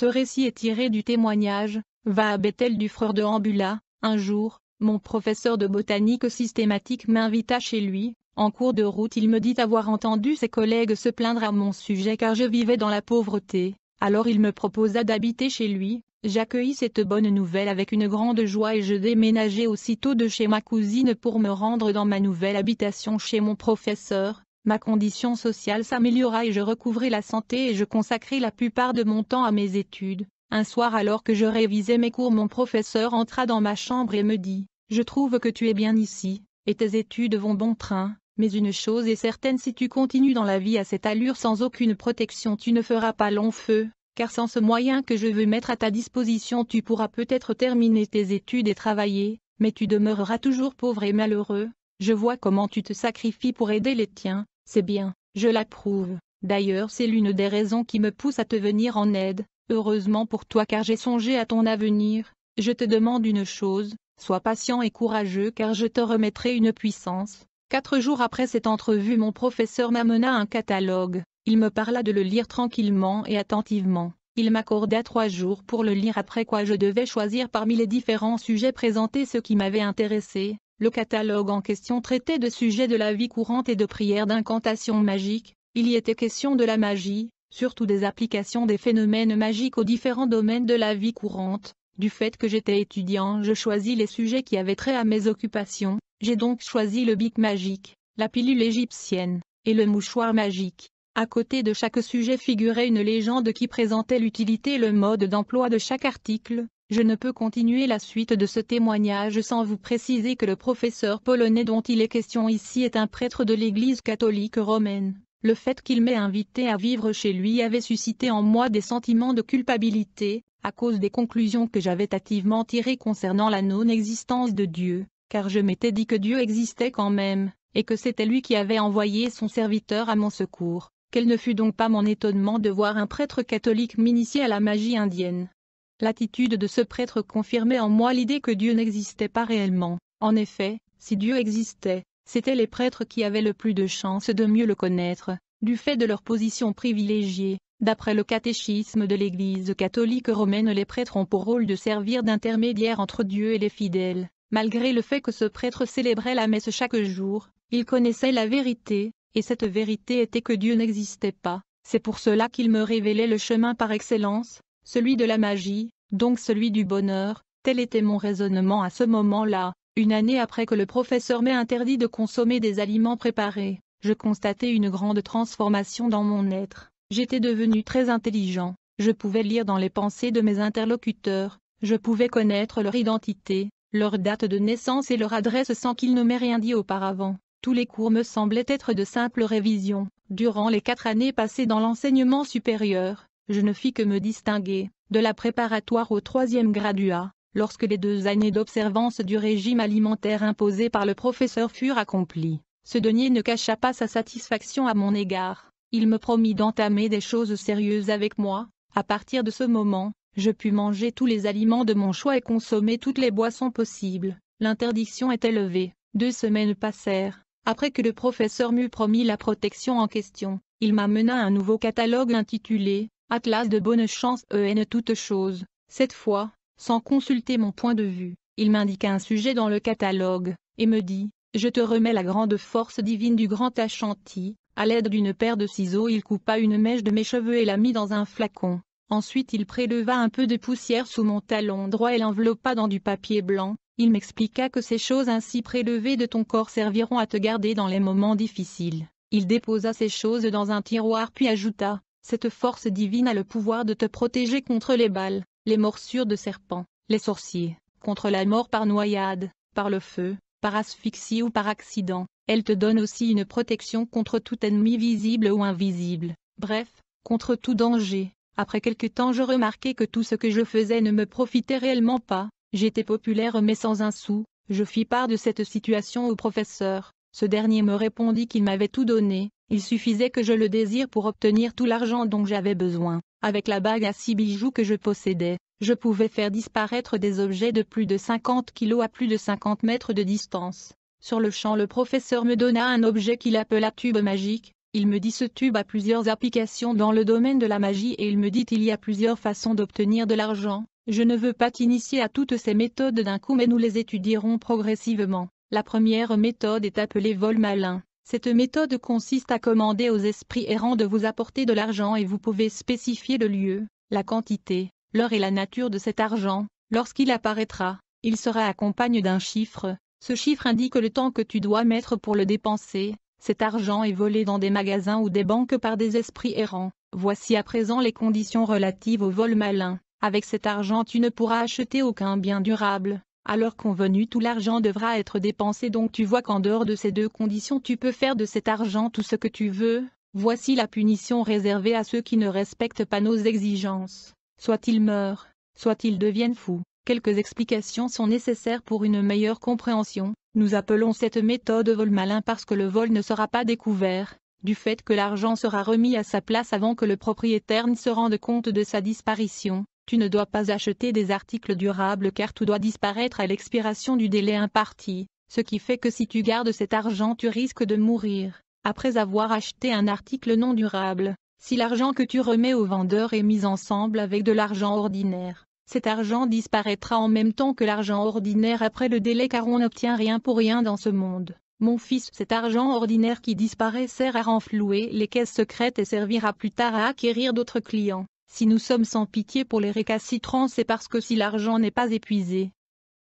Ce récit est tiré du témoignage, va à Bethel du frère de Ambula, un jour, mon professeur de botanique systématique m'invita chez lui, en cours de route il me dit avoir entendu ses collègues se plaindre à mon sujet car je vivais dans la pauvreté, alors il me proposa d'habiter chez lui, j'accueillis cette bonne nouvelle avec une grande joie et je déménageai aussitôt de chez ma cousine pour me rendre dans ma nouvelle habitation chez mon professeur, Ma condition sociale s'améliora et je recouvrai la santé et je consacrai la plupart de mon temps à mes études. Un soir alors que je révisais mes cours mon professeur entra dans ma chambre et me dit « Je trouve que tu es bien ici, et tes études vont bon train, mais une chose est certaine si tu continues dans la vie à cette allure sans aucune protection tu ne feras pas long feu, car sans ce moyen que je veux mettre à ta disposition tu pourras peut-être terminer tes études et travailler, mais tu demeureras toujours pauvre et malheureux, je vois comment tu te sacrifies pour aider les tiens, c'est bien, je l'approuve. D'ailleurs c'est l'une des raisons qui me pousse à te venir en aide, heureusement pour toi car j'ai songé à ton avenir, je te demande une chose, sois patient et courageux car je te remettrai une puissance. Quatre jours après cette entrevue mon professeur m'amena un catalogue, il me parla de le lire tranquillement et attentivement, il m'accorda trois jours pour le lire après quoi je devais choisir parmi les différents sujets présentés ceux qui m'avaient intéressé, le catalogue en question traitait de sujets de la vie courante et de prières d'incantations magiques, il y était question de la magie, surtout des applications des phénomènes magiques aux différents domaines de la vie courante. Du fait que j'étais étudiant je choisis les sujets qui avaient trait à mes occupations, j'ai donc choisi le bic magique, la pilule égyptienne, et le mouchoir magique. À côté de chaque sujet figurait une légende qui présentait l'utilité et le mode d'emploi de chaque article, je ne peux continuer la suite de ce témoignage sans vous préciser que le professeur polonais dont il est question ici est un prêtre de l'Église catholique romaine. Le fait qu'il m'ait invité à vivre chez lui avait suscité en moi des sentiments de culpabilité, à cause des conclusions que j'avais hâtivement tirées concernant la non-existence de Dieu, car je m'étais dit que Dieu existait quand même, et que c'était lui qui avait envoyé son serviteur à mon secours. Quel ne fut donc pas mon étonnement de voir un prêtre catholique m'initier à la magie indienne L'attitude de ce prêtre confirmait en moi l'idée que Dieu n'existait pas réellement. En effet, si Dieu existait, c'étaient les prêtres qui avaient le plus de chances de mieux le connaître, du fait de leur position privilégiée. D'après le catéchisme de l'Église catholique romaine les prêtres ont pour rôle de servir d'intermédiaire entre Dieu et les fidèles. Malgré le fait que ce prêtre célébrait la messe chaque jour, il connaissait la vérité, et cette vérité était que Dieu n'existait pas. C'est pour cela qu'il me révélait le chemin par excellence, celui de la magie, donc celui du bonheur, tel était mon raisonnement à ce moment-là, une année après que le professeur m'ait interdit de consommer des aliments préparés, je constatais une grande transformation dans mon être, j'étais devenu très intelligent, je pouvais lire dans les pensées de mes interlocuteurs, je pouvais connaître leur identité, leur date de naissance et leur adresse sans qu'ils ne m'aient rien dit auparavant. Tous les cours me semblaient être de simples révisions. Durant les quatre années passées dans l'enseignement supérieur, je ne fis que me distinguer, de la préparatoire au troisième graduat, lorsque les deux années d'observance du régime alimentaire imposé par le professeur furent accomplies. Ce denier ne cacha pas sa satisfaction à mon égard, il me promit d'entamer des choses sérieuses avec moi, à partir de ce moment, je pus manger tous les aliments de mon choix et consommer toutes les boissons possibles, l'interdiction était levée, deux semaines passèrent, après que le professeur m'eut promis la protection en question, il m'amena un nouveau catalogue intitulé Atlas de bonne chance en euh, toute chose, cette fois, sans consulter mon point de vue, il m'indiqua un sujet dans le catalogue, et me dit, je te remets la grande force divine du grand Achanti, à l'aide d'une paire de ciseaux il coupa une mèche de mes cheveux et la mit dans un flacon. Ensuite il préleva un peu de poussière sous mon talon droit et l'enveloppa dans du papier blanc. Il m'expliqua que ces choses ainsi prélevées de ton corps serviront à te garder dans les moments difficiles. Il déposa ces choses dans un tiroir puis ajouta cette force divine a le pouvoir de te protéger contre les balles, les morsures de serpents, les sorciers, contre la mort par noyade, par le feu, par asphyxie ou par accident. Elle te donne aussi une protection contre tout ennemi visible ou invisible, bref, contre tout danger. Après quelque temps je remarquai que tout ce que je faisais ne me profitait réellement pas, j'étais populaire mais sans un sou, je fis part de cette situation au professeur, ce dernier me répondit qu'il m'avait tout donné, il suffisait que je le désire pour obtenir tout l'argent dont j'avais besoin. Avec la bague à six bijoux que je possédais, je pouvais faire disparaître des objets de plus de 50 kilos à plus de 50 mètres de distance. Sur le champ le professeur me donna un objet qu'il appela tube magique, il me dit ce tube a plusieurs applications dans le domaine de la magie et il me dit il y a plusieurs façons d'obtenir de l'argent, je ne veux pas t'initier à toutes ces méthodes d'un coup mais nous les étudierons progressivement. La première méthode est appelée vol malin. Cette méthode consiste à commander aux esprits errants de vous apporter de l'argent et vous pouvez spécifier le lieu, la quantité, l'heure et la nature de cet argent. Lorsqu'il apparaîtra, il sera accompagné d'un chiffre. Ce chiffre indique le temps que tu dois mettre pour le dépenser. Cet argent est volé dans des magasins ou des banques par des esprits errants. Voici à présent les conditions relatives au vol malin. Avec cet argent tu ne pourras acheter aucun bien durable, alors convenu tout l'argent devra être dépensé donc tu vois qu'en dehors de ces deux conditions tu peux faire de cet argent tout ce que tu veux, voici la punition réservée à ceux qui ne respectent pas nos exigences. Soit ils meurent, soit ils deviennent fous. Quelques explications sont nécessaires pour une meilleure compréhension. Nous appelons cette méthode vol malin parce que le vol ne sera pas découvert, du fait que l'argent sera remis à sa place avant que le propriétaire ne se rende compte de sa disparition. Tu ne dois pas acheter des articles durables car tout doit disparaître à l'expiration du délai imparti, ce qui fait que si tu gardes cet argent tu risques de mourir, après avoir acheté un article non durable. Si l'argent que tu remets au vendeur est mis ensemble avec de l'argent ordinaire, cet argent disparaîtra en même temps que l'argent ordinaire après le délai car on n'obtient rien pour rien dans ce monde. Mon fils, cet argent ordinaire qui disparaît sert à renflouer les caisses secrètes et servira plus tard à acquérir d'autres clients. Si nous sommes sans pitié pour les récacitrants c'est parce que si l'argent n'est pas épuisé,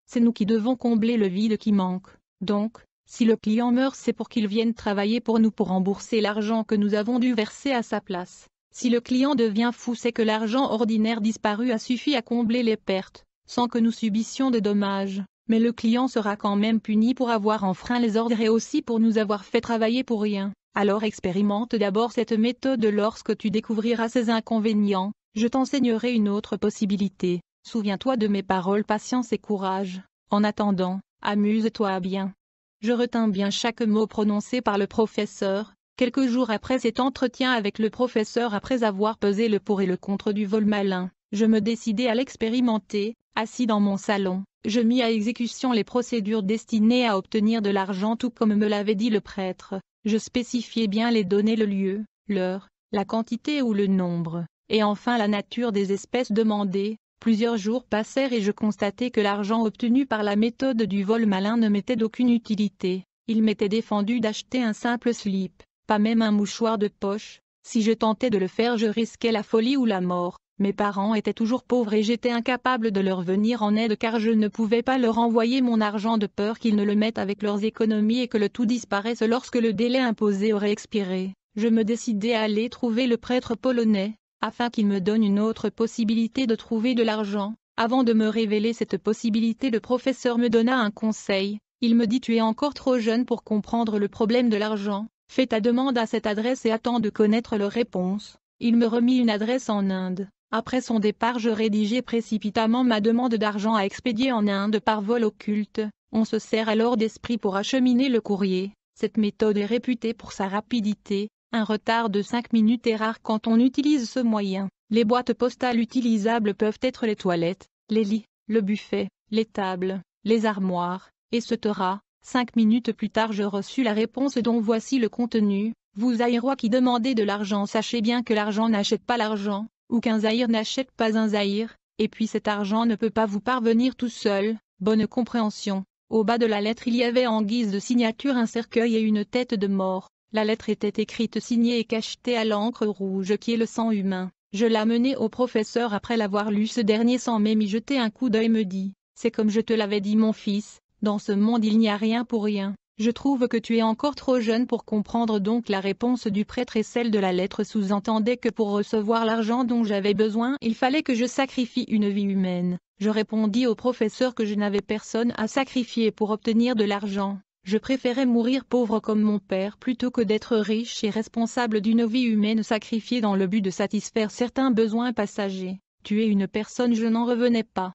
c'est nous qui devons combler le vide qui manque. Donc, si le client meurt c'est pour qu'il vienne travailler pour nous pour rembourser l'argent que nous avons dû verser à sa place. Si le client devient fou c'est que l'argent ordinaire disparu a suffi à combler les pertes, sans que nous subissions de dommages. Mais le client sera quand même puni pour avoir enfreint les ordres et aussi pour nous avoir fait travailler pour rien. Alors expérimente d'abord cette méthode lorsque tu découvriras ses inconvénients, je t'enseignerai une autre possibilité. Souviens-toi de mes paroles patience et courage. En attendant, amuse-toi bien. Je retins bien chaque mot prononcé par le professeur, quelques jours après cet entretien avec le professeur après avoir pesé le pour et le contre du vol malin, je me décidai à l'expérimenter, assis dans mon salon, je mis à exécution les procédures destinées à obtenir de l'argent tout comme me l'avait dit le prêtre, je spécifiais bien les données le lieu, l'heure, la quantité ou le nombre, et enfin la nature des espèces demandées. Plusieurs jours passèrent et je constatais que l'argent obtenu par la méthode du vol malin ne m'était d'aucune utilité. Il m'était défendu d'acheter un simple slip, pas même un mouchoir de poche. Si je tentais de le faire je risquais la folie ou la mort. Mes parents étaient toujours pauvres et j'étais incapable de leur venir en aide car je ne pouvais pas leur envoyer mon argent de peur qu'ils ne le mettent avec leurs économies et que le tout disparaisse lorsque le délai imposé aurait expiré. Je me décidai à aller trouver le prêtre polonais, afin qu'il me donne une autre possibilité de trouver de l'argent. Avant de me révéler cette possibilité le professeur me donna un conseil, il me dit tu es encore trop jeune pour comprendre le problème de l'argent, fais ta demande à cette adresse et attends de connaître leur réponse. Il me remit une adresse en Inde, après son départ je rédigeais précipitamment ma demande d'argent à expédier en Inde par vol occulte, on se sert alors d'esprit pour acheminer le courrier, cette méthode est réputée pour sa rapidité, un retard de 5 minutes est rare quand on utilise ce moyen, les boîtes postales utilisables peuvent être les toilettes, les lits, le buffet, les tables, les armoires, etc. Cinq minutes plus tard je reçus la réponse dont voici le contenu. Vous Aérois qui demandez de l'argent sachez bien que l'argent n'achète pas l'argent, ou qu'un zaïr n'achète pas un zaïr, et puis cet argent ne peut pas vous parvenir tout seul, bonne compréhension. Au bas de la lettre il y avait en guise de signature un cercueil et une tête de mort. La lettre était écrite signée et cachetée à l'encre rouge qui est le sang humain. Je l'amenai au professeur après l'avoir lu ce dernier sans même y jeter un coup d'œil me dit, c'est comme je te l'avais dit mon fils, dans ce monde il n'y a rien pour rien. Je trouve que tu es encore trop jeune pour comprendre donc la réponse du prêtre et celle de la lettre sous-entendait que pour recevoir l'argent dont j'avais besoin il fallait que je sacrifie une vie humaine. Je répondis au professeur que je n'avais personne à sacrifier pour obtenir de l'argent. Je préférais mourir pauvre comme mon père plutôt que d'être riche et responsable d'une vie humaine sacrifiée dans le but de satisfaire certains besoins passagers. Tu es une personne je n'en revenais pas.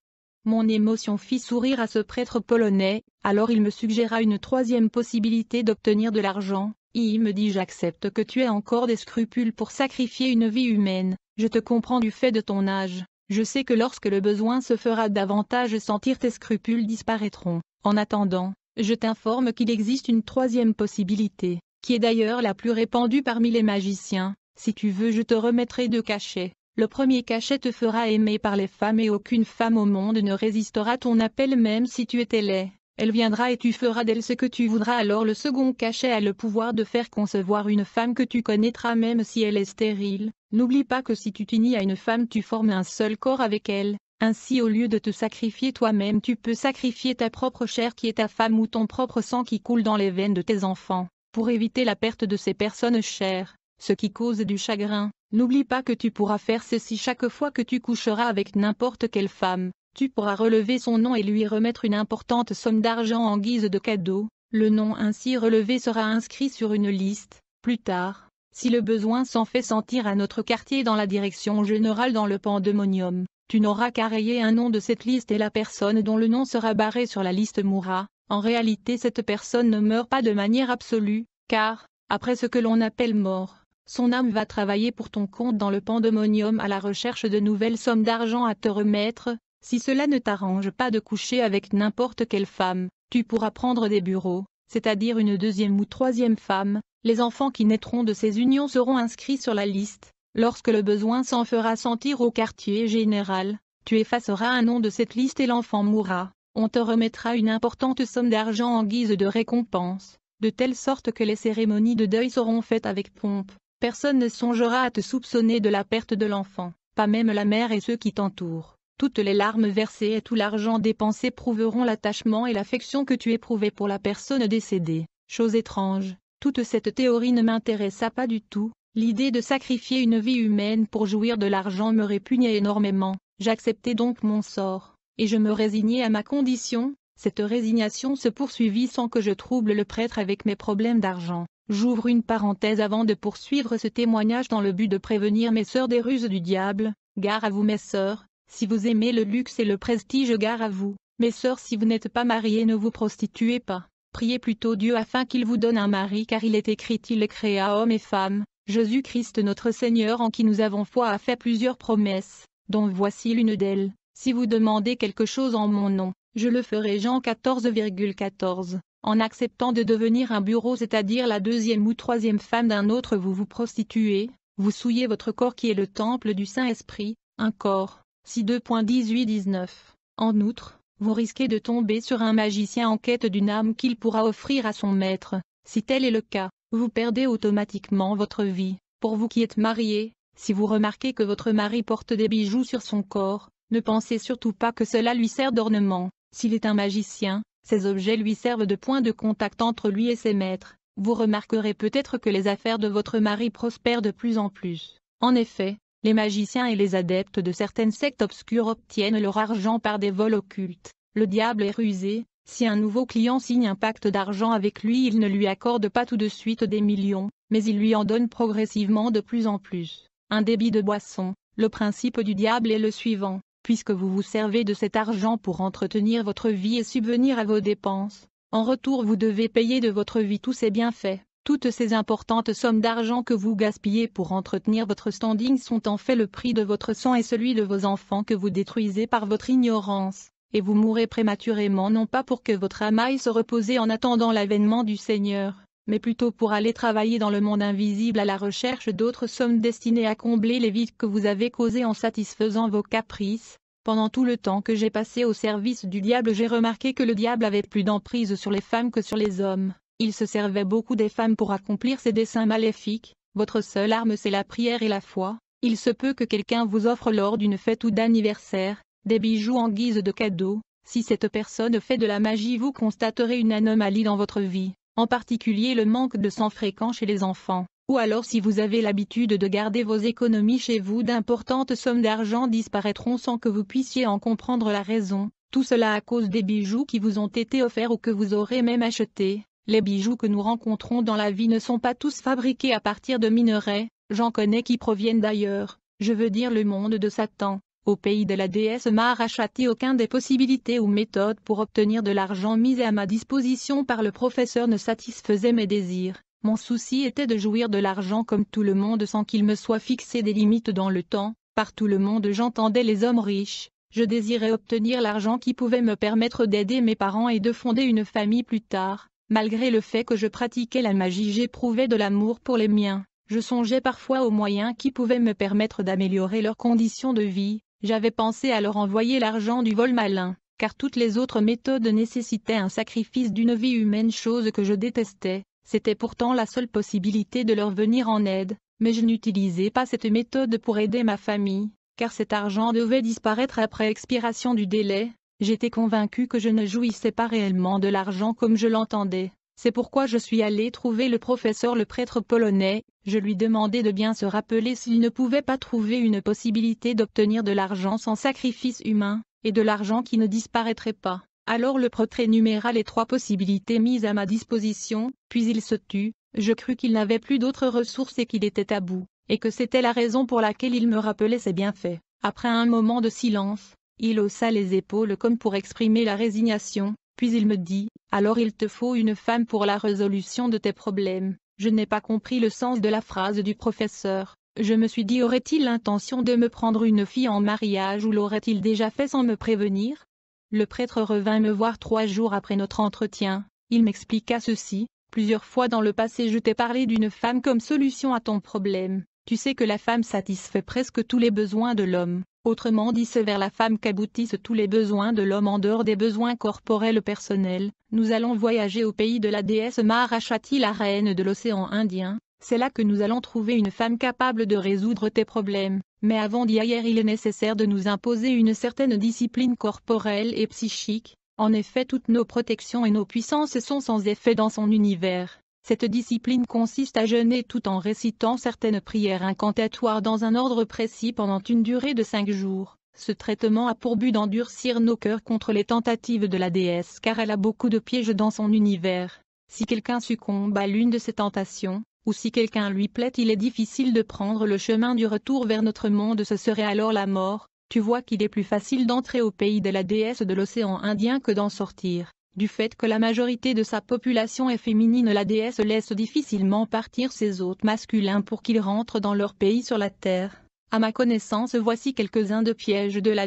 Mon émotion fit sourire à ce prêtre polonais, alors il me suggéra une troisième possibilité d'obtenir de l'argent. Il me dit j'accepte que tu aies encore des scrupules pour sacrifier une vie humaine, je te comprends du fait de ton âge, je sais que lorsque le besoin se fera davantage sentir tes scrupules disparaîtront. En attendant, je t'informe qu'il existe une troisième possibilité, qui est d'ailleurs la plus répandue parmi les magiciens, si tu veux je te remettrai de cachet. Le premier cachet te fera aimer par les femmes et aucune femme au monde ne résistera ton appel même si tu étais laid. Elle viendra et tu feras d'elle ce que tu voudras alors le second cachet a le pouvoir de faire concevoir une femme que tu connaîtras même si elle est stérile. N'oublie pas que si tu t'unis à une femme tu formes un seul corps avec elle. Ainsi au lieu de te sacrifier toi-même tu peux sacrifier ta propre chair qui est ta femme ou ton propre sang qui coule dans les veines de tes enfants, pour éviter la perte de ces personnes chères, ce qui cause du chagrin. N'oublie pas que tu pourras faire ceci chaque fois que tu coucheras avec n'importe quelle femme, tu pourras relever son nom et lui remettre une importante somme d'argent en guise de cadeau, le nom ainsi relevé sera inscrit sur une liste, plus tard, si le besoin s'en fait sentir à notre quartier dans la direction générale dans le pandemonium, tu n'auras qu'à rayer un nom de cette liste et la personne dont le nom sera barré sur la liste mourra, en réalité cette personne ne meurt pas de manière absolue, car, après ce que l'on appelle mort, son âme va travailler pour ton compte dans le pandemonium à la recherche de nouvelles sommes d'argent à te remettre, si cela ne t'arrange pas de coucher avec n'importe quelle femme, tu pourras prendre des bureaux, c'est-à-dire une deuxième ou troisième femme, les enfants qui naîtront de ces unions seront inscrits sur la liste, lorsque le besoin s'en fera sentir au quartier général, tu effaceras un nom de cette liste et l'enfant mourra, on te remettra une importante somme d'argent en guise de récompense, de telle sorte que les cérémonies de deuil seront faites avec pompe, Personne ne songera à te soupçonner de la perte de l'enfant, pas même la mère et ceux qui t'entourent. Toutes les larmes versées et tout l'argent dépensé prouveront l'attachement et l'affection que tu éprouvais pour la personne décédée. Chose étrange, toute cette théorie ne m'intéressa pas du tout, l'idée de sacrifier une vie humaine pour jouir de l'argent me répugnait énormément, j'acceptais donc mon sort, et je me résignais à ma condition, cette résignation se poursuivit sans que je trouble le prêtre avec mes problèmes d'argent. J'ouvre une parenthèse avant de poursuivre ce témoignage dans le but de prévenir mes sœurs des ruses du diable, gare à vous mes sœurs, si vous aimez le luxe et le prestige gare à vous, mes sœurs si vous n'êtes pas mariées ne vous prostituez pas, priez plutôt Dieu afin qu'il vous donne un mari car il est écrit il à homme et femme, Jésus-Christ notre Seigneur en qui nous avons foi a fait plusieurs promesses, dont voici l'une d'elles, si vous demandez quelque chose en mon nom, je le ferai Jean 14,14. En acceptant de devenir un bureau c'est-à-dire la deuxième ou troisième femme d'un autre vous vous prostituez, vous souillez votre corps qui est le temple du Saint-Esprit, un corps, si 2.18-19. En outre, vous risquez de tomber sur un magicien en quête d'une âme qu'il pourra offrir à son maître, si tel est le cas, vous perdez automatiquement votre vie, pour vous qui êtes marié, si vous remarquez que votre mari porte des bijoux sur son corps, ne pensez surtout pas que cela lui sert d'ornement, s'il est un magicien, ces objets lui servent de point de contact entre lui et ses maîtres. Vous remarquerez peut-être que les affaires de votre mari prospèrent de plus en plus. En effet, les magiciens et les adeptes de certaines sectes obscures obtiennent leur argent par des vols occultes. Le diable est rusé, si un nouveau client signe un pacte d'argent avec lui il ne lui accorde pas tout de suite des millions, mais il lui en donne progressivement de plus en plus. Un débit de boisson, le principe du diable est le suivant, puisque vous vous servez de cet argent pour entretenir votre vie et subvenir à vos dépenses. En retour vous devez payer de votre vie tous ces bienfaits. Toutes ces importantes sommes d'argent que vous gaspillez pour entretenir votre standing sont en fait le prix de votre sang et celui de vos enfants que vous détruisez par votre ignorance, et vous mourrez prématurément non pas pour que votre âme aille se reposer en attendant l'avènement du Seigneur, mais plutôt pour aller travailler dans le monde invisible à la recherche d'autres sommes destinées à combler les vides que vous avez causés en satisfaisant vos caprices. Pendant tout le temps que j'ai passé au service du diable j'ai remarqué que le diable avait plus d'emprise sur les femmes que sur les hommes. Il se servait beaucoup des femmes pour accomplir ses desseins maléfiques. Votre seule arme c'est la prière et la foi. Il se peut que quelqu'un vous offre lors d'une fête ou d'anniversaire, des bijoux en guise de cadeau. Si cette personne fait de la magie vous constaterez une anomalie dans votre vie en particulier le manque de sang fréquent chez les enfants, ou alors si vous avez l'habitude de garder vos économies chez vous d'importantes sommes d'argent disparaîtront sans que vous puissiez en comprendre la raison, tout cela à cause des bijoux qui vous ont été offerts ou que vous aurez même achetés. Les bijoux que nous rencontrons dans la vie ne sont pas tous fabriqués à partir de minerais, j'en connais qui proviennent d'ailleurs, je veux dire le monde de Satan, au pays de la déesse m'a racheté aucun des possibilités ou méthodes pour obtenir de l'argent mis à ma disposition par le professeur ne satisfaisait mes désirs. Mon souci était de jouir de l'argent comme tout le monde sans qu'il me soit fixé des limites dans le temps, par tout le monde j'entendais les hommes riches, je désirais obtenir l'argent qui pouvait me permettre d'aider mes parents et de fonder une famille plus tard, malgré le fait que je pratiquais la magie j'éprouvais de l'amour pour les miens, je songeais parfois aux moyens qui pouvaient me permettre d'améliorer leurs conditions de vie, j'avais pensé à leur envoyer l'argent du vol malin, car toutes les autres méthodes nécessitaient un sacrifice d'une vie humaine chose que je détestais, c'était pourtant la seule possibilité de leur venir en aide, mais je n'utilisais pas cette méthode pour aider ma famille, car cet argent devait disparaître après expiration du délai, j'étais convaincu que je ne jouissais pas réellement de l'argent comme je l'entendais. C'est pourquoi je suis allé trouver le professeur le prêtre polonais, je lui demandais de bien se rappeler s'il ne pouvait pas trouver une possibilité d'obtenir de l'argent sans sacrifice humain, et de l'argent qui ne disparaîtrait pas. Alors le prêtre énuméra les trois possibilités mises à ma disposition, puis il se tut, je crus qu'il n'avait plus d'autres ressources et qu'il était à bout, et que c'était la raison pour laquelle il me rappelait ses bienfaits. Après un moment de silence, il haussa les épaules comme pour exprimer la résignation, puis il me dit, alors il te faut une femme pour la résolution de tes problèmes. Je n'ai pas compris le sens de la phrase du professeur. Je me suis dit aurait-il l'intention de me prendre une fille en mariage ou l'aurait-il déjà fait sans me prévenir Le prêtre revint me voir trois jours après notre entretien. Il m'expliqua ceci, plusieurs fois dans le passé je t'ai parlé d'une femme comme solution à ton problème. Tu sais que la femme satisfait presque tous les besoins de l'homme, autrement dit c'est vers la femme qu'aboutissent tous les besoins de l'homme en dehors des besoins corporels personnels. Nous allons voyager au pays de la déesse Maharachati la reine de l'océan Indien, c'est là que nous allons trouver une femme capable de résoudre tes problèmes, mais avant d'y aller il est nécessaire de nous imposer une certaine discipline corporelle et psychique, en effet toutes nos protections et nos puissances sont sans effet dans son univers. Cette discipline consiste à jeûner tout en récitant certaines prières incantatoires dans un ordre précis pendant une durée de cinq jours. Ce traitement a pour but d'endurcir nos cœurs contre les tentatives de la déesse car elle a beaucoup de pièges dans son univers. Si quelqu'un succombe à l'une de ces tentations, ou si quelqu'un lui plaît il est difficile de prendre le chemin du retour vers notre monde ce serait alors la mort, tu vois qu'il est plus facile d'entrer au pays de la déesse de l'océan Indien que d'en sortir du fait que la majorité de sa population est féminine la déesse laisse difficilement partir ses hôtes masculins pour qu'ils rentrent dans leur pays sur la terre. À ma connaissance voici quelques-uns de pièges de la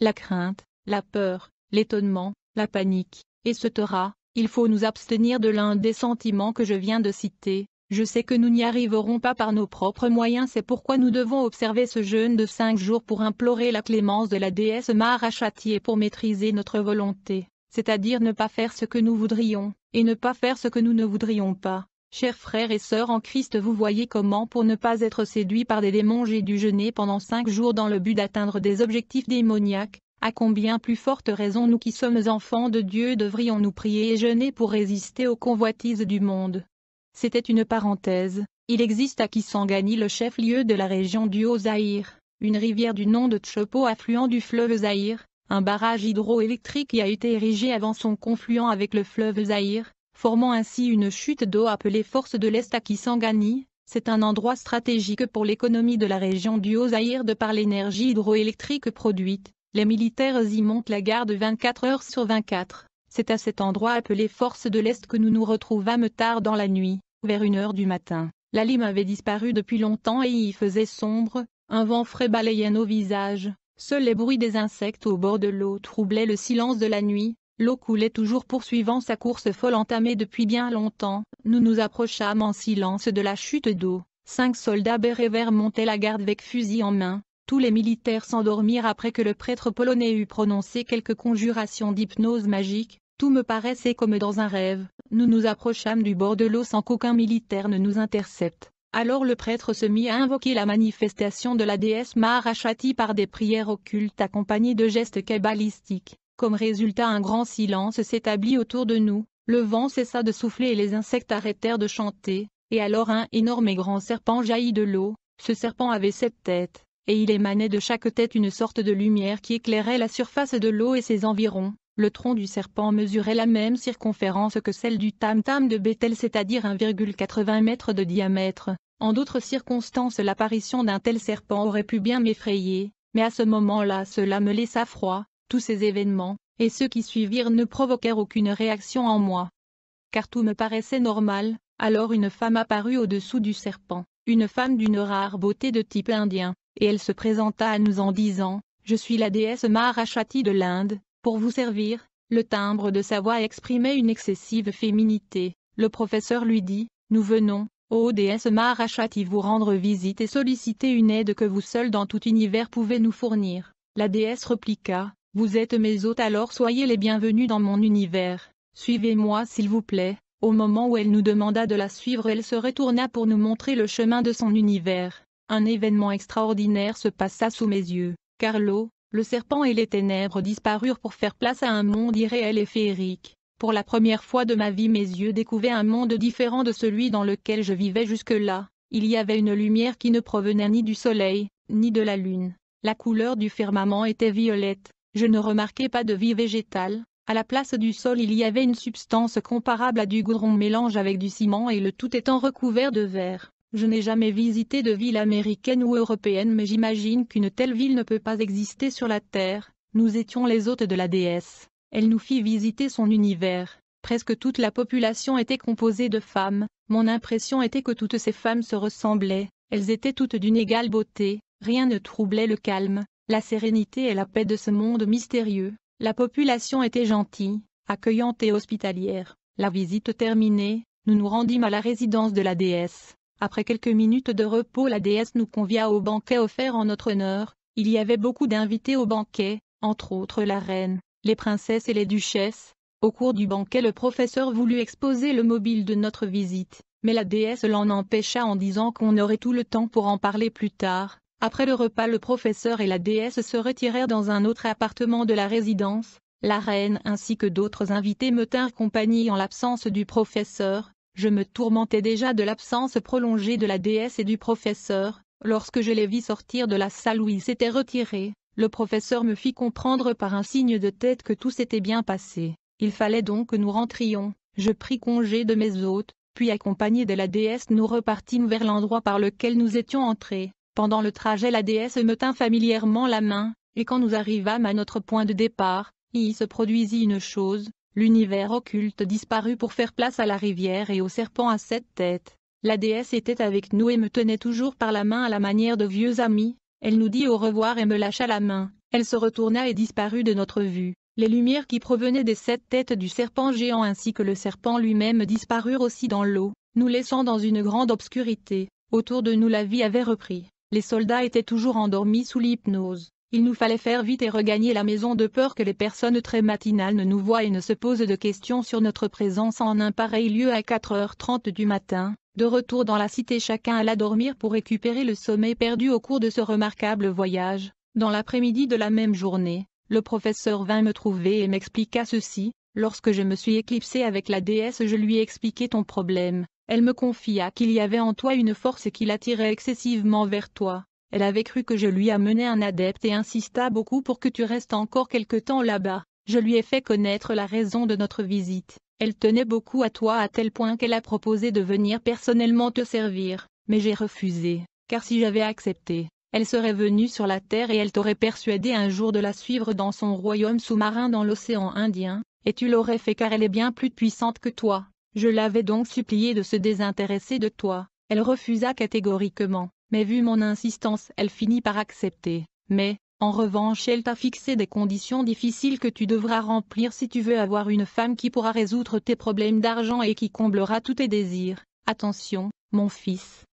la crainte, la peur, l'étonnement, la panique, et etc. Il faut nous abstenir de l'un des sentiments que je viens de citer. Je sais que nous n'y arriverons pas par nos propres moyens c'est pourquoi nous devons observer ce jeûne de cinq jours pour implorer la clémence de la déesse Maharachati et pour maîtriser notre volonté c'est-à-dire ne pas faire ce que nous voudrions, et ne pas faire ce que nous ne voudrions pas. Chers frères et sœurs en Christ vous voyez comment pour ne pas être séduit par des démons j'ai dû jeûner pendant cinq jours dans le but d'atteindre des objectifs démoniaques, à combien plus forte raison nous qui sommes enfants de Dieu devrions nous prier et jeûner pour résister aux convoitises du monde. C'était une parenthèse, il existe à Kisangani le chef-lieu de la région du Haut-Zaïre, une rivière du nom de Tchopo affluent du fleuve Zaïr. Un barrage hydroélectrique y a été érigé avant son confluent avec le fleuve Zahir, formant ainsi une chute d'eau appelée Force de l'Est à Kisangani. C'est un endroit stratégique pour l'économie de la région du Haut-Zahir de par l'énergie hydroélectrique produite. Les militaires y montent la garde 24 heures sur 24. C'est à cet endroit appelé Force de l'Est que nous nous retrouvâmes tard dans la nuit, vers une heure du matin. La lime avait disparu depuis longtemps et y faisait sombre, un vent frais balayait nos visages. Seuls les bruits des insectes au bord de l'eau troublaient le silence de la nuit, l'eau coulait toujours poursuivant sa course folle entamée depuis bien longtemps, nous nous approchâmes en silence de la chute d'eau, cinq soldats bérets verts montaient la garde avec fusil en main, tous les militaires s'endormirent après que le prêtre polonais eut prononcé quelques conjurations d'hypnose magique, tout me paraissait comme dans un rêve, nous nous approchâmes du bord de l'eau sans qu'aucun militaire ne nous intercepte. Alors le prêtre se mit à invoquer la manifestation de la déesse Maharashati par des prières occultes accompagnées de gestes kabbalistiques. Comme résultat un grand silence s'établit autour de nous, le vent cessa de souffler et les insectes arrêtèrent de chanter, et alors un énorme et grand serpent jaillit de l'eau, ce serpent avait sept têtes, et il émanait de chaque tête une sorte de lumière qui éclairait la surface de l'eau et ses environs, le tronc du serpent mesurait la même circonférence que celle du tam-tam de Bethel c'est-à-dire 1,80 m de diamètre. En d'autres circonstances l'apparition d'un tel serpent aurait pu bien m'effrayer, mais à ce moment-là cela me laissa froid, tous ces événements, et ceux qui suivirent ne provoquèrent aucune réaction en moi. Car tout me paraissait normal, alors une femme apparut au-dessous du serpent, une femme d'une rare beauté de type indien, et elle se présenta à nous en disant, « Je suis la déesse Maharachati de l'Inde, pour vous servir, le timbre de sa voix exprimait une excessive féminité. Le professeur lui dit, nous venons, ô déesse y vous rendre visite et solliciter une aide que vous seul dans tout univers pouvez nous fournir. La déesse répliqua, vous êtes mes hôtes alors soyez les bienvenus dans mon univers. Suivez-moi s'il vous plaît. Au moment où elle nous demanda de la suivre elle se retourna pour nous montrer le chemin de son univers. Un événement extraordinaire se passa sous mes yeux. Carlo, le serpent et les ténèbres disparurent pour faire place à un monde irréel et féerique. Pour la première fois de ma vie mes yeux découvraient un monde différent de celui dans lequel je vivais jusque-là. Il y avait une lumière qui ne provenait ni du soleil, ni de la lune. La couleur du firmament était violette. Je ne remarquais pas de vie végétale. À la place du sol il y avait une substance comparable à du goudron mélange avec du ciment et le tout étant recouvert de verre. Je n'ai jamais visité de ville américaine ou européenne mais j'imagine qu'une telle ville ne peut pas exister sur la Terre, nous étions les hôtes de la déesse. Elle nous fit visiter son univers. Presque toute la population était composée de femmes, mon impression était que toutes ces femmes se ressemblaient, elles étaient toutes d'une égale beauté, rien ne troublait le calme, la sérénité et la paix de ce monde mystérieux, la population était gentille, accueillante et hospitalière. La visite terminée, nous nous rendîmes à la résidence de la déesse. Après quelques minutes de repos la déesse nous convia au banquet offert en notre honneur, il y avait beaucoup d'invités au banquet, entre autres la reine, les princesses et les duchesses. Au cours du banquet le professeur voulut exposer le mobile de notre visite, mais la déesse l'en empêcha en disant qu'on aurait tout le temps pour en parler plus tard. Après le repas le professeur et la déesse se retirèrent dans un autre appartement de la résidence, la reine ainsi que d'autres invités me tinrent compagnie en l'absence du professeur, je me tourmentais déjà de l'absence prolongée de la déesse et du professeur, lorsque je les vis sortir de la salle où ils s'étaient retirés, le professeur me fit comprendre par un signe de tête que tout s'était bien passé. Il fallait donc que nous rentrions, je pris congé de mes hôtes, puis accompagné de la déesse nous repartîmes vers l'endroit par lequel nous étions entrés. Pendant le trajet la déesse me tint familièrement la main, et quand nous arrivâmes à notre point de départ, il se produisit une chose, l'univers occulte disparut pour faire place à la rivière et au serpent à sept têtes. La déesse était avec nous et me tenait toujours par la main à la manière de vieux amis, elle nous dit au revoir et me lâcha la main, elle se retourna et disparut de notre vue. Les lumières qui provenaient des sept têtes du serpent géant ainsi que le serpent lui-même disparurent aussi dans l'eau, nous laissant dans une grande obscurité. Autour de nous la vie avait repris. Les soldats étaient toujours endormis sous l'hypnose. Il nous fallait faire vite et regagner la maison de peur que les personnes très matinales ne nous voient et ne se posent de questions sur notre présence en un pareil lieu à 4h30 du matin. De retour dans la cité chacun alla dormir pour récupérer le sommeil perdu au cours de ce remarquable voyage. Dans l'après-midi de la même journée, le professeur vint me trouver et m'expliqua ceci. Lorsque je me suis éclipsé avec la déesse je lui expliquais ton problème. Elle me confia qu'il y avait en toi une force qui l'attirait excessivement vers toi. Elle avait cru que je lui amenais un adepte et insista beaucoup pour que tu restes encore quelque temps là-bas. Je lui ai fait connaître la raison de notre visite. Elle tenait beaucoup à toi à tel point qu'elle a proposé de venir personnellement te servir, mais j'ai refusé, car si j'avais accepté, elle serait venue sur la Terre et elle t'aurait persuadé un jour de la suivre dans son royaume sous-marin dans l'océan Indien, et tu l'aurais fait car elle est bien plus puissante que toi. Je l'avais donc suppliée de se désintéresser de toi, elle refusa catégoriquement, mais vu mon insistance elle finit par accepter, mais, en revanche elle t'a fixé des conditions difficiles que tu devras remplir si tu veux avoir une femme qui pourra résoudre tes problèmes d'argent et qui comblera tous tes désirs. Attention, mon fils.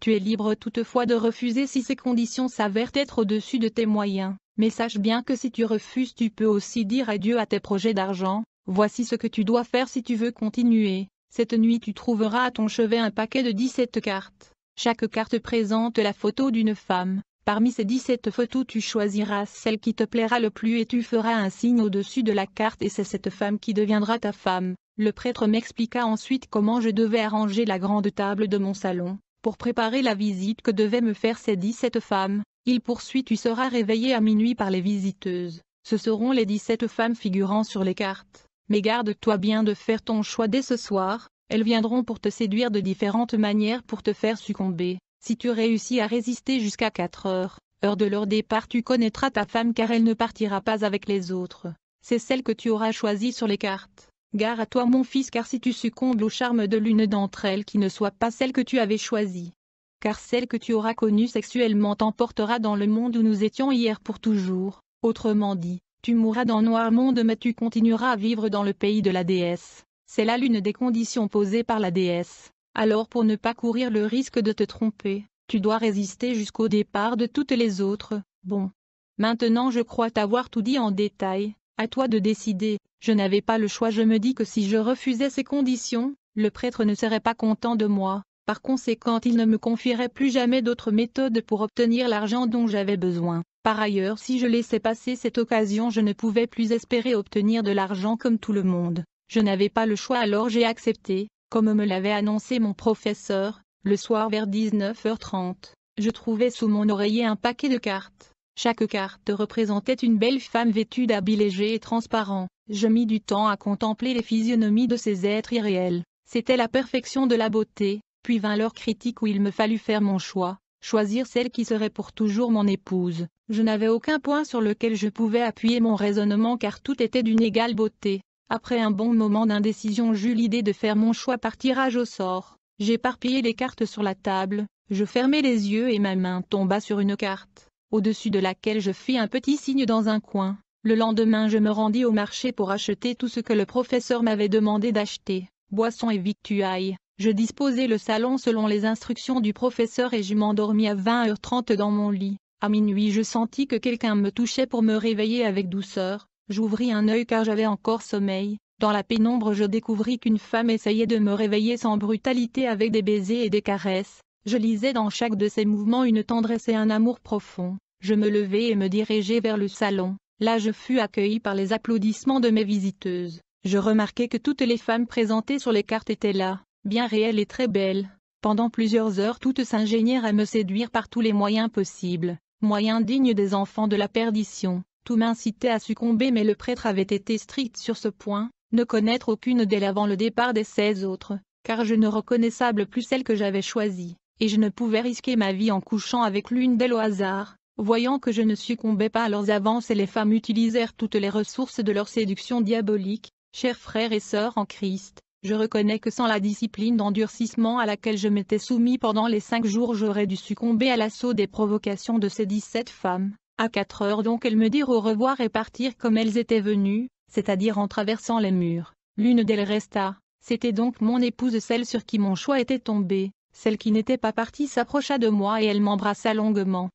Tu es libre toutefois de refuser si ces conditions s'avèrent être au-dessus de tes moyens, mais sache bien que si tu refuses tu peux aussi dire adieu à tes projets d'argent, voici ce que tu dois faire si tu veux continuer. Cette nuit tu trouveras à ton chevet un paquet de 17 cartes. Chaque carte présente la photo d'une femme. Parmi ces 17 photos tu choisiras celle qui te plaira le plus et tu feras un signe au-dessus de la carte et c'est cette femme qui deviendra ta femme. Le prêtre m'expliqua ensuite comment je devais arranger la grande table de mon salon, pour préparer la visite que devaient me faire ces 17 femmes. Il poursuit tu seras réveillé à minuit par les visiteuses. Ce seront les 17 femmes figurant sur les cartes. Mais garde-toi bien de faire ton choix dès ce soir, elles viendront pour te séduire de différentes manières pour te faire succomber. Si tu réussis à résister jusqu'à 4 heures, heure de leur départ tu connaîtras ta femme car elle ne partira pas avec les autres. C'est celle que tu auras choisie sur les cartes. Gare à toi mon fils car si tu succombes au charme de l'une d'entre elles qui ne soit pas celle que tu avais choisie. Car celle que tu auras connue sexuellement t'emportera dans le monde où nous étions hier pour toujours. Autrement dit, tu mourras dans Noir Monde mais tu continueras à vivre dans le pays de la déesse. C'est la l'une des conditions posées par la déesse. Alors pour ne pas courir le risque de te tromper, tu dois résister jusqu'au départ de toutes les autres. Bon. Maintenant je crois t'avoir tout dit en détail, à toi de décider, je n'avais pas le choix je me dis que si je refusais ces conditions, le prêtre ne serait pas content de moi, par conséquent il ne me confierait plus jamais d'autres méthodes pour obtenir l'argent dont j'avais besoin. Par ailleurs si je laissais passer cette occasion je ne pouvais plus espérer obtenir de l'argent comme tout le monde. Je n'avais pas le choix alors j'ai accepté, comme me l'avait annoncé mon professeur, le soir vers 19h30. Je trouvais sous mon oreiller un paquet de cartes. Chaque carte représentait une belle femme vêtue d'habits légers et transparents. Je mis du temps à contempler les physionomies de ces êtres irréels. C'était la perfection de la beauté, puis vint l'heure critique où il me fallut faire mon choix, choisir celle qui serait pour toujours mon épouse. Je n'avais aucun point sur lequel je pouvais appuyer mon raisonnement car tout était d'une égale beauté. Après un bon moment d'indécision j'eus l'idée de faire mon choix par tirage au sort. J'éparpillai les cartes sur la table, je fermai les yeux et ma main tomba sur une carte, au-dessus de laquelle je fis un petit signe dans un coin. Le lendemain je me rendis au marché pour acheter tout ce que le professeur m'avait demandé d'acheter, boissons et victuailles. Je disposai le salon selon les instructions du professeur et je m'endormis à 20h30 dans mon lit. À minuit je sentis que quelqu'un me touchait pour me réveiller avec douceur, J'ouvris un œil car j'avais encore sommeil, dans la pénombre je découvris qu'une femme essayait de me réveiller sans brutalité avec des baisers et des caresses, je lisais dans chaque de ses mouvements une tendresse et un amour profond, je me levai et me dirigeai vers le salon, là je fus accueilli par les applaudissements de mes visiteuses, je remarquai que toutes les femmes présentées sur les cartes étaient là, bien réelles et très belles, pendant plusieurs heures toutes s'ingénièrent à me séduire par tous les moyens possibles, moyens dignes des enfants de la perdition, tout m'incitait à succomber mais le prêtre avait été strict sur ce point, ne connaître aucune d'elles avant le départ des seize autres, car je ne reconnaissable plus celle que j'avais choisie, et je ne pouvais risquer ma vie en couchant avec l'une d'elles au hasard, voyant que je ne succombais pas à leurs avances et les femmes utilisèrent toutes les ressources de leur séduction diabolique, chers frères et sœurs en Christ, je reconnais que sans la discipline d'endurcissement à laquelle je m'étais soumis pendant les cinq jours j'aurais dû succomber à l'assaut des provocations de ces dix-sept femmes, à quatre heures donc elles me dirent au revoir et partirent comme elles étaient venues, c'est-à-dire en traversant les murs. L'une d'elles resta, c'était donc mon épouse celle sur qui mon choix était tombé, celle qui n'était pas partie s'approcha de moi et elle m'embrassa longuement.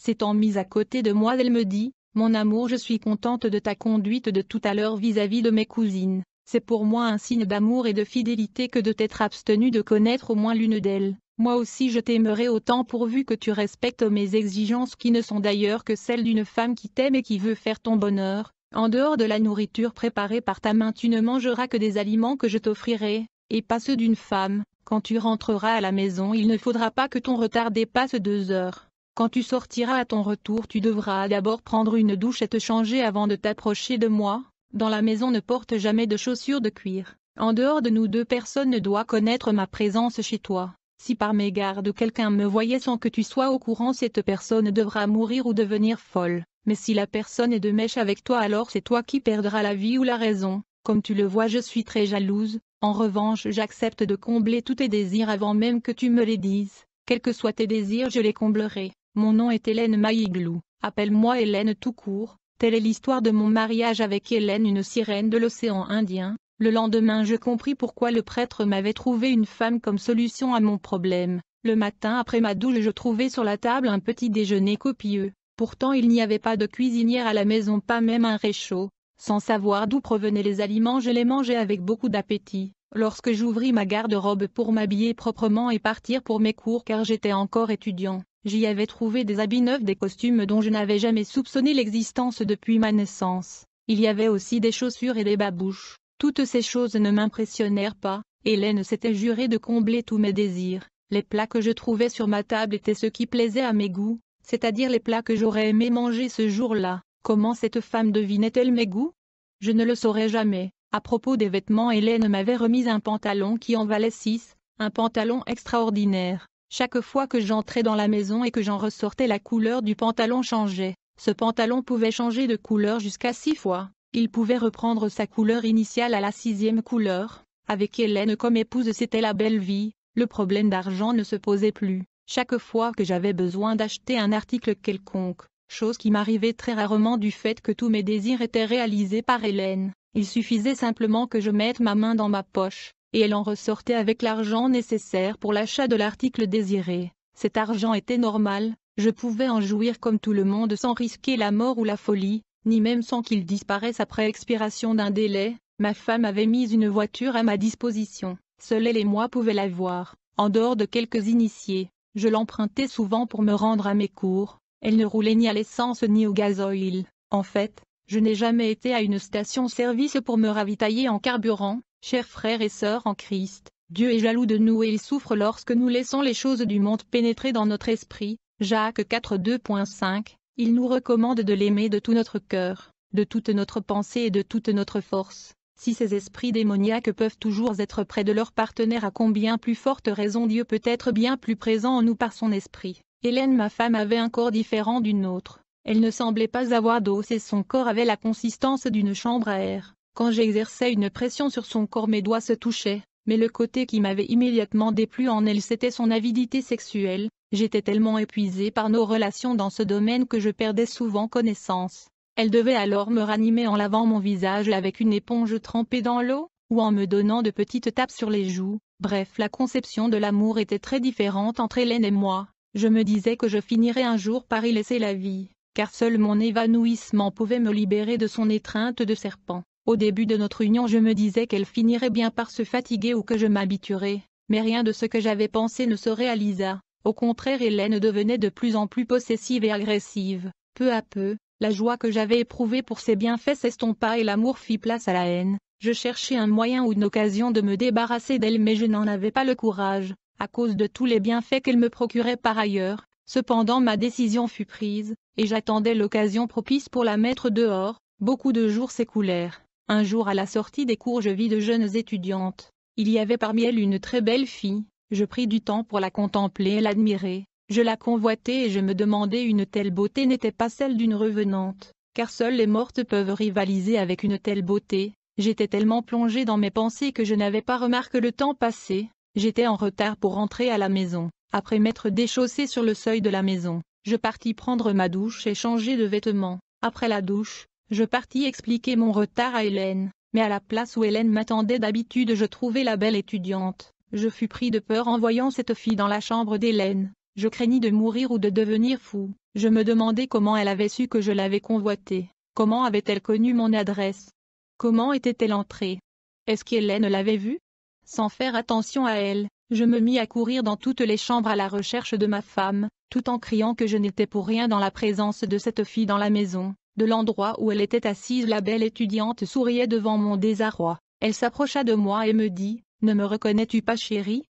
S'étant mise à côté de moi elle me dit, mon amour je suis contente de ta conduite de tout à l'heure vis-à-vis de mes cousines, c'est pour moi un signe d'amour et de fidélité que de t'être abstenu de connaître au moins l'une d'elles. Moi aussi je t'aimerai autant pourvu que tu respectes mes exigences qui ne sont d'ailleurs que celles d'une femme qui t'aime et qui veut faire ton bonheur. En dehors de la nourriture préparée par ta main tu ne mangeras que des aliments que je t'offrirai, et pas ceux d'une femme. Quand tu rentreras à la maison il ne faudra pas que ton retard dépasse deux heures. Quand tu sortiras à ton retour tu devras d'abord prendre une douche et te changer avant de t'approcher de moi. Dans la maison ne porte jamais de chaussures de cuir. En dehors de nous deux personne ne doit connaître ma présence chez toi. Si par mégarde quelqu'un me voyait sans que tu sois au courant cette personne devra mourir ou devenir folle, mais si la personne est de mèche avec toi alors c'est toi qui perdras la vie ou la raison, comme tu le vois je suis très jalouse, en revanche j'accepte de combler tous tes désirs avant même que tu me les dises, quels que soient tes désirs je les comblerai, mon nom est Hélène Maïglou, appelle-moi Hélène tout court, telle est l'histoire de mon mariage avec Hélène une sirène de l'océan Indien, le lendemain je compris pourquoi le prêtre m'avait trouvé une femme comme solution à mon problème. Le matin après ma douche je trouvais sur la table un petit déjeuner copieux. Pourtant il n'y avait pas de cuisinière à la maison pas même un réchaud. Sans savoir d'où provenaient les aliments je les mangeais avec beaucoup d'appétit. Lorsque j'ouvris ma garde-robe pour m'habiller proprement et partir pour mes cours car j'étais encore étudiant, j'y avais trouvé des habits neufs des costumes dont je n'avais jamais soupçonné l'existence depuis ma naissance. Il y avait aussi des chaussures et des babouches. Toutes ces choses ne m'impressionnèrent pas, Hélène s'était juré de combler tous mes désirs, les plats que je trouvais sur ma table étaient ceux qui plaisaient à mes goûts, c'est-à-dire les plats que j'aurais aimé manger ce jour-là, comment cette femme devinait-elle mes goûts Je ne le saurais jamais, à propos des vêtements Hélène m'avait remis un pantalon qui en valait six, un pantalon extraordinaire, chaque fois que j'entrais dans la maison et que j'en ressortais la couleur du pantalon changeait, ce pantalon pouvait changer de couleur jusqu'à six fois il pouvait reprendre sa couleur initiale à la sixième couleur. Avec Hélène comme épouse c'était la belle vie, le problème d'argent ne se posait plus. Chaque fois que j'avais besoin d'acheter un article quelconque, chose qui m'arrivait très rarement du fait que tous mes désirs étaient réalisés par Hélène, il suffisait simplement que je mette ma main dans ma poche, et elle en ressortait avec l'argent nécessaire pour l'achat de l'article désiré. Cet argent était normal, je pouvais en jouir comme tout le monde sans risquer la mort ou la folie, ni même sans qu'il disparaisse après expiration d'un délai, ma femme avait mis une voiture à ma disposition, seul elle et moi pouvaient la voir, en dehors de quelques initiés, je l'empruntais souvent pour me rendre à mes cours, elle ne roulait ni à l'essence ni au gazoil. en fait, je n'ai jamais été à une station-service pour me ravitailler en carburant, chers frères et sœurs en Christ, Dieu est jaloux de nous et il souffre lorsque nous laissons les choses du monde pénétrer dans notre esprit, Jacques 4 2.5, il nous recommande de l'aimer de tout notre cœur, de toute notre pensée et de toute notre force. Si ces esprits démoniaques peuvent toujours être près de leur partenaire à combien plus forte raison Dieu peut être bien plus présent en nous par son esprit. Hélène ma femme avait un corps différent d'une autre. Elle ne semblait pas avoir d'os et son corps avait la consistance d'une chambre à air. Quand j'exerçais une pression sur son corps mes doigts se touchaient, mais le côté qui m'avait immédiatement déplu en elle c'était son avidité sexuelle, j'étais tellement épuisée par nos relations dans ce domaine que je perdais souvent connaissance. Elle devait alors me ranimer en lavant mon visage avec une éponge trempée dans l'eau, ou en me donnant de petites tapes sur les joues, bref la conception de l'amour était très différente entre Hélène et moi, je me disais que je finirais un jour par y laisser la vie, car seul mon évanouissement pouvait me libérer de son étreinte de serpent. Au début de notre union je me disais qu'elle finirait bien par se fatiguer ou que je m'habituerais, mais rien de ce que j'avais pensé ne se réalisa. Au contraire Hélène devenait de plus en plus possessive et agressive. Peu à peu, la joie que j'avais éprouvée pour ses bienfaits s'estompa et l'amour fit place à la haine. Je cherchais un moyen ou une occasion de me débarrasser d'elle mais je n'en avais pas le courage, à cause de tous les bienfaits qu'elle me procurait par ailleurs. Cependant ma décision fut prise, et j'attendais l'occasion propice pour la mettre dehors. Beaucoup de jours s'écoulèrent. Un jour à la sortie des cours je vis de jeunes étudiantes, il y avait parmi elles une très belle fille, je pris du temps pour la contempler et l'admirer, je la convoitais et je me demandais une telle beauté n'était pas celle d'une revenante, car seules les mortes peuvent rivaliser avec une telle beauté, j'étais tellement plongé dans mes pensées que je n'avais pas remarqué le temps passé, j'étais en retard pour rentrer à la maison, après m'être déchaussé sur le seuil de la maison, je partis prendre ma douche et changer de vêtements, après la douche, je partis expliquer mon retard à Hélène, mais à la place où Hélène m'attendait d'habitude je trouvai la belle étudiante. Je fus pris de peur en voyant cette fille dans la chambre d'Hélène. Je craignis de mourir ou de devenir fou. Je me demandais comment elle avait su que je l'avais convoitée. Comment avait-elle connu mon adresse Comment était-elle entrée Est-ce qu'Hélène l'avait vue Sans faire attention à elle, je me mis à courir dans toutes les chambres à la recherche de ma femme, tout en criant que je n'étais pour rien dans la présence de cette fille dans la maison. De l'endroit où elle était assise la belle étudiante souriait devant mon désarroi, elle s'approcha de moi et me dit, « Ne me reconnais-tu pas chérie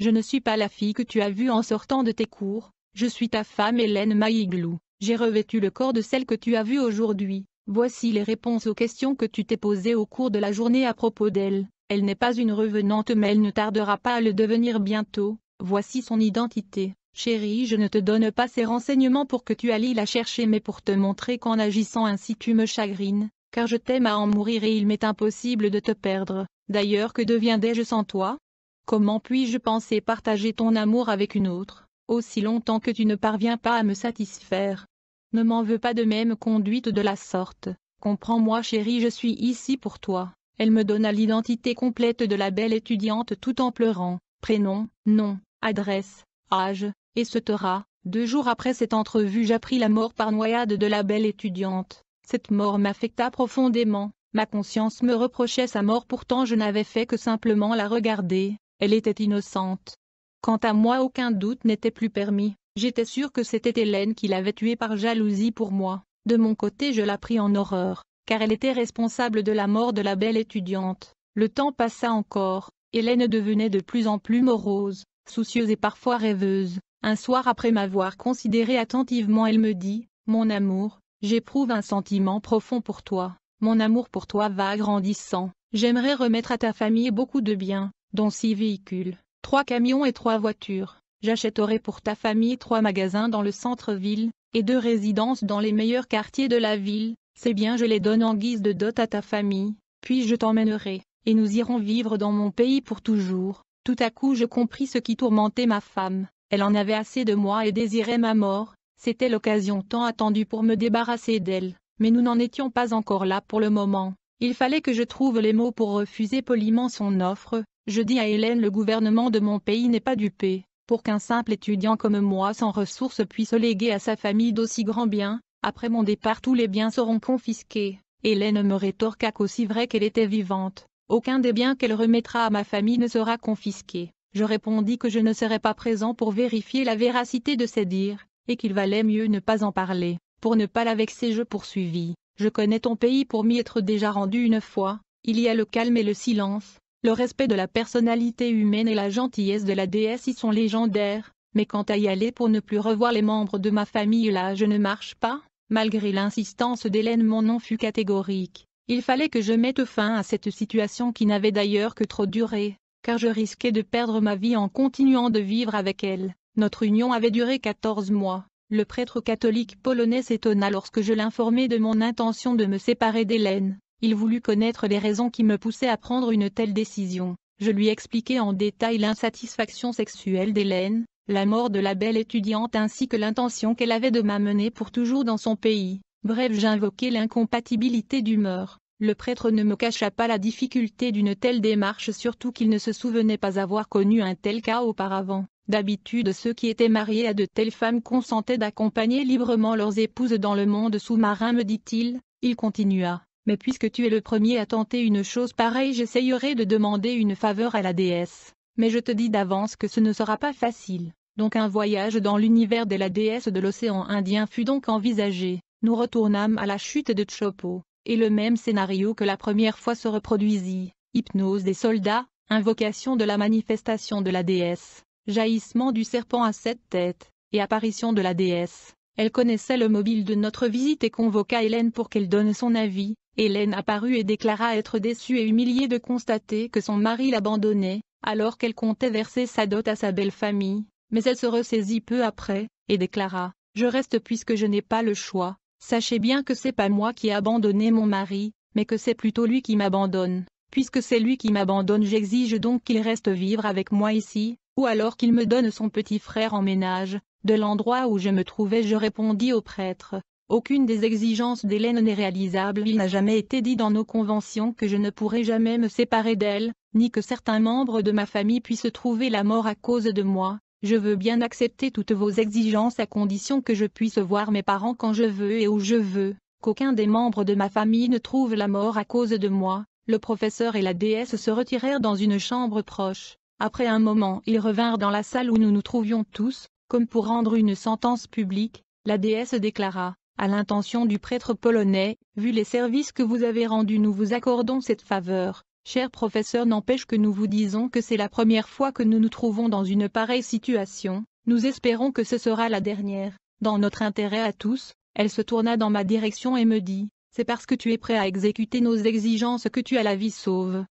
Je ne suis pas la fille que tu as vue en sortant de tes cours, je suis ta femme Hélène Maïglou, j'ai revêtu le corps de celle que tu as vue aujourd'hui, voici les réponses aux questions que tu t'es posées au cours de la journée à propos d'elle, elle n'est pas une revenante mais elle ne tardera pas à le devenir bientôt, voici son identité. Chérie je ne te donne pas ces renseignements pour que tu allies la chercher mais pour te montrer qu'en agissant ainsi tu me chagrines, car je t'aime à en mourir et il m'est impossible de te perdre, d'ailleurs que deviendrais-je sans toi Comment puis-je penser partager ton amour avec une autre, aussi longtemps que tu ne parviens pas à me satisfaire Ne m'en veux pas de même conduite de la sorte, comprends-moi chérie je suis ici pour toi, elle me donna l'identité complète de la belle étudiante tout en pleurant, prénom, nom, adresse, âge, et ce sera, Deux jours après cette entrevue j'appris la mort par noyade de la belle étudiante. Cette mort m'affecta profondément, ma conscience me reprochait sa mort pourtant je n'avais fait que simplement la regarder, elle était innocente. Quant à moi aucun doute n'était plus permis, j'étais sûr que c'était Hélène qui l'avait tuée par jalousie pour moi. De mon côté je la pris en horreur, car elle était responsable de la mort de la belle étudiante. Le temps passa encore, Hélène devenait de plus en plus morose, soucieuse et parfois rêveuse. Un soir après m'avoir considéré attentivement elle me dit, « Mon amour, j'éprouve un sentiment profond pour toi, mon amour pour toi va grandissant, j'aimerais remettre à ta famille beaucoup de biens, dont six véhicules, trois camions et trois voitures, j'achèterai pour ta famille trois magasins dans le centre-ville, et deux résidences dans les meilleurs quartiers de la ville, ces biens je les donne en guise de dot à ta famille, puis je t'emmènerai, et nous irons vivre dans mon pays pour toujours. Tout à coup je compris ce qui tourmentait ma femme, elle en avait assez de moi et désirait ma mort, c'était l'occasion tant attendue pour me débarrasser d'elle, mais nous n'en étions pas encore là pour le moment. Il fallait que je trouve les mots pour refuser poliment son offre, je dis à Hélène le gouvernement de mon pays n'est pas dupé, pour qu'un simple étudiant comme moi sans ressources puisse léguer à sa famille d'aussi grands biens, après mon départ tous les biens seront confisqués. Hélène me rétorqua qu'aussi vrai qu'elle était vivante, aucun des biens qu'elle remettra à ma famille ne sera confisqué. Je répondis que je ne serais pas présent pour vérifier la véracité de ses dires, et qu'il valait mieux ne pas en parler. Pour ne pas la vexer je poursuivis. Je connais ton pays pour m'y être déjà rendu une fois, il y a le calme et le silence, le respect de la personnalité humaine et la gentillesse de la déesse y sont légendaires, mais quant à y aller pour ne plus revoir les membres de ma famille là je ne marche pas, malgré l'insistance d'Hélène mon nom fut catégorique. Il fallait que je mette fin à cette situation qui n'avait d'ailleurs que trop duré car je risquais de perdre ma vie en continuant de vivre avec elle. Notre union avait duré 14 mois. Le prêtre catholique polonais s'étonna lorsque je l'informai de mon intention de me séparer d'Hélène. Il voulut connaître les raisons qui me poussaient à prendre une telle décision. Je lui expliquai en détail l'insatisfaction sexuelle d'Hélène, la mort de la belle étudiante ainsi que l'intention qu'elle avait de m'amener pour toujours dans son pays. Bref j'invoquai l'incompatibilité d'humeur. Le prêtre ne me cacha pas la difficulté d'une telle démarche surtout qu'il ne se souvenait pas avoir connu un tel cas auparavant. D'habitude ceux qui étaient mariés à de telles femmes consentaient d'accompagner librement leurs épouses dans le monde sous-marin me dit-il, il continua. Mais puisque tu es le premier à tenter une chose pareille j'essayerai de demander une faveur à la déesse. Mais je te dis d'avance que ce ne sera pas facile. Donc un voyage dans l'univers de la déesse de l'océan Indien fut donc envisagé. Nous retournâmes à la chute de Chopo et le même scénario que la première fois se reproduisit, hypnose des soldats, invocation de la manifestation de la déesse, jaillissement du serpent à sept têtes, et apparition de la déesse. Elle connaissait le mobile de notre visite et convoqua Hélène pour qu'elle donne son avis. Hélène apparut et déclara être déçue et humiliée de constater que son mari l'abandonnait, alors qu'elle comptait verser sa dot à sa belle famille, mais elle se ressaisit peu après, et déclara « Je reste puisque je n'ai pas le choix, Sachez bien que c'est pas moi qui ai abandonné mon mari, mais que c'est plutôt lui qui m'abandonne. Puisque c'est lui qui m'abandonne j'exige donc qu'il reste vivre avec moi ici, ou alors qu'il me donne son petit frère en ménage. De l'endroit où je me trouvais je répondis au prêtre. Aucune des exigences d'Hélène n'est réalisable. Il n'a jamais été dit dans nos conventions que je ne pourrais jamais me séparer d'elle, ni que certains membres de ma famille puissent trouver la mort à cause de moi. Je veux bien accepter toutes vos exigences à condition que je puisse voir mes parents quand je veux et où je veux, qu'aucun des membres de ma famille ne trouve la mort à cause de moi. Le professeur et la déesse se retirèrent dans une chambre proche. Après un moment ils revinrent dans la salle où nous nous trouvions tous, comme pour rendre une sentence publique, la déesse déclara, à l'intention du prêtre polonais, vu les services que vous avez rendus nous vous accordons cette faveur, Cher professeur n'empêche que nous vous disons que c'est la première fois que nous nous trouvons dans une pareille situation, nous espérons que ce sera la dernière. Dans notre intérêt à tous, elle se tourna dans ma direction et me dit, c'est parce que tu es prêt à exécuter nos exigences que tu as la vie sauve.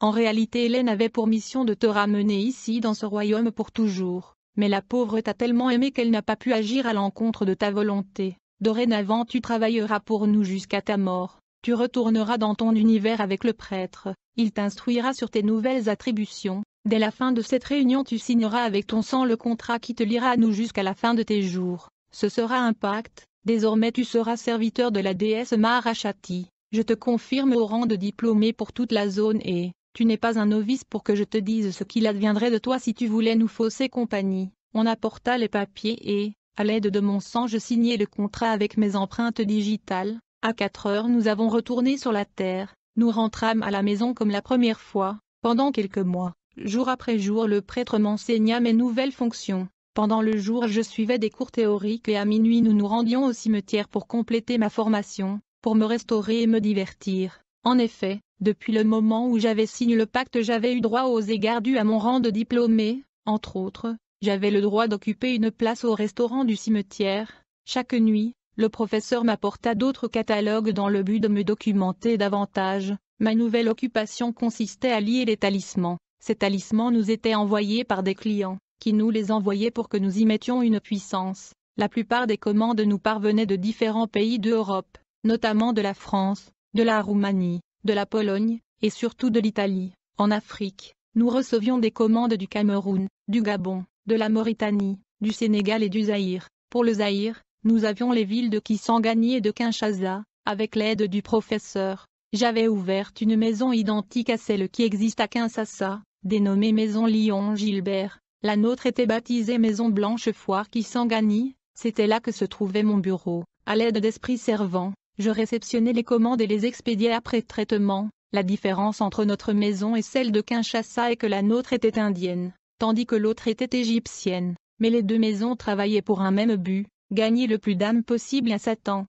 En réalité Hélène avait pour mission de te ramener ici dans ce royaume pour toujours, mais la pauvre t'a tellement aimé qu'elle n'a pas pu agir à l'encontre de ta volonté. Dorénavant tu travailleras pour nous jusqu'à ta mort. Tu retourneras dans ton univers avec le prêtre, il t'instruira sur tes nouvelles attributions, dès la fin de cette réunion tu signeras avec ton sang le contrat qui te lira à nous jusqu'à la fin de tes jours, ce sera un pacte, désormais tu seras serviteur de la déesse Maharashati, je te confirme au rang de diplômé pour toute la zone et, tu n'es pas un novice pour que je te dise ce qu'il adviendrait de toi si tu voulais nous fausser compagnie, on apporta les papiers et, à l'aide de mon sang je signai le contrat avec mes empreintes digitales, à quatre heures nous avons retourné sur la terre, nous rentrâmes à la maison comme la première fois, pendant quelques mois, jour après jour le prêtre m'enseigna mes nouvelles fonctions. Pendant le jour je suivais des cours théoriques et à minuit nous nous rendions au cimetière pour compléter ma formation, pour me restaurer et me divertir. En effet, depuis le moment où j'avais signé le pacte j'avais eu droit aux égards dus à mon rang de diplômé, entre autres, j'avais le droit d'occuper une place au restaurant du cimetière, chaque nuit, le professeur m'apporta d'autres catalogues dans le but de me documenter davantage. Ma nouvelle occupation consistait à lier les talismans. Ces talismans nous étaient envoyés par des clients, qui nous les envoyaient pour que nous y mettions une puissance. La plupart des commandes nous parvenaient de différents pays d'Europe, notamment de la France, de la Roumanie, de la Pologne, et surtout de l'Italie. En Afrique, nous recevions des commandes du Cameroun, du Gabon, de la Mauritanie, du Sénégal et du Zaïre. Pour le Zaïre, nous avions les villes de Kisangani et de Kinshasa, avec l'aide du professeur. J'avais ouvert une maison identique à celle qui existe à Kinshasa, dénommée Maison Lyon Gilbert. La nôtre était baptisée Maison Blanche Foire Kisangani, c'était là que se trouvait mon bureau. À l'aide d'esprits servants, je réceptionnais les commandes et les expédiais après traitement. La différence entre notre maison et celle de Kinshasa est que la nôtre était indienne, tandis que l'autre était égyptienne, mais les deux maisons travaillaient pour un même but, Gagner le plus d'âme possible à Satan.